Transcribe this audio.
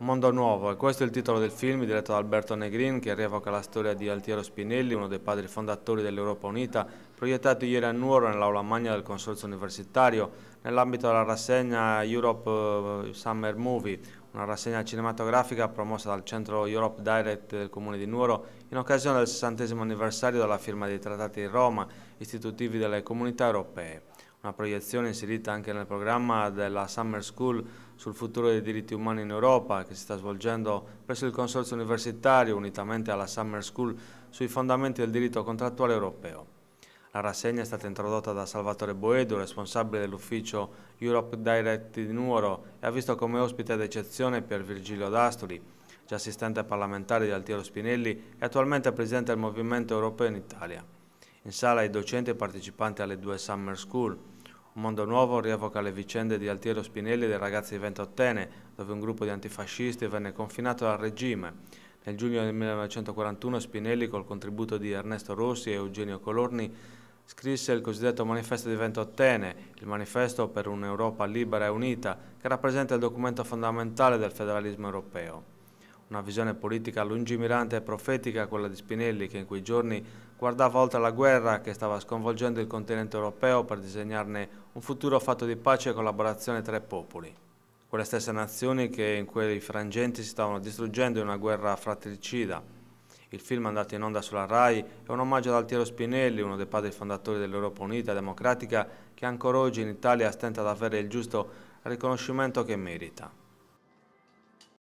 Mondo Nuovo, e questo è il titolo del film diretto da Alberto Negrin che rievoca la storia di Altiero Spinelli, uno dei padri fondatori dell'Europa Unita, proiettato ieri a Nuoro nell'aula magna del Consorzio Universitario nell'ambito della rassegna Europe eh, Summer Movie, una rassegna cinematografica promossa dal centro Europe Direct del comune di Nuoro in occasione del 60 anniversario della firma dei trattati di Roma, istitutivi delle comunità europee una proiezione inserita anche nel programma della Summer School sul futuro dei diritti umani in Europa che si sta svolgendo presso il Consorzio Universitario unitamente alla Summer School sui fondamenti del diritto contrattuale europeo. La rassegna è stata introdotta da Salvatore Boedo, responsabile dell'ufficio Europe Direct di Nuoro e ha visto come ospite d'eccezione Pier Virgilio D'Astoli, già assistente parlamentare di Altiero Spinelli e attualmente presidente del Movimento Europeo in Italia. In sala i docenti partecipanti alle due Summer School, un mondo nuovo rievoca le vicende di Altiero Spinelli e dei ragazzi di Ventottene, dove un gruppo di antifascisti venne confinato dal regime. Nel giugno del 1941 Spinelli, col contributo di Ernesto Rossi e Eugenio Colorni, scrisse il cosiddetto Manifesto di Ventottene, il manifesto per un'Europa libera e unita, che rappresenta il documento fondamentale del federalismo europeo. Una visione politica lungimirante e profetica quella di Spinelli che in quei giorni guardava oltre la guerra che stava sconvolgendo il continente europeo per disegnarne un futuro fatto di pace e collaborazione tra i popoli. Quelle stesse nazioni che in quei frangenti si stavano distruggendo in una guerra fratricida. Il film andato in onda sulla RAI è un omaggio ad Altiero Spinelli, uno dei padri fondatori dell'Europa Unita Democratica che ancora oggi in Italia stenta ad avere il giusto riconoscimento che merita.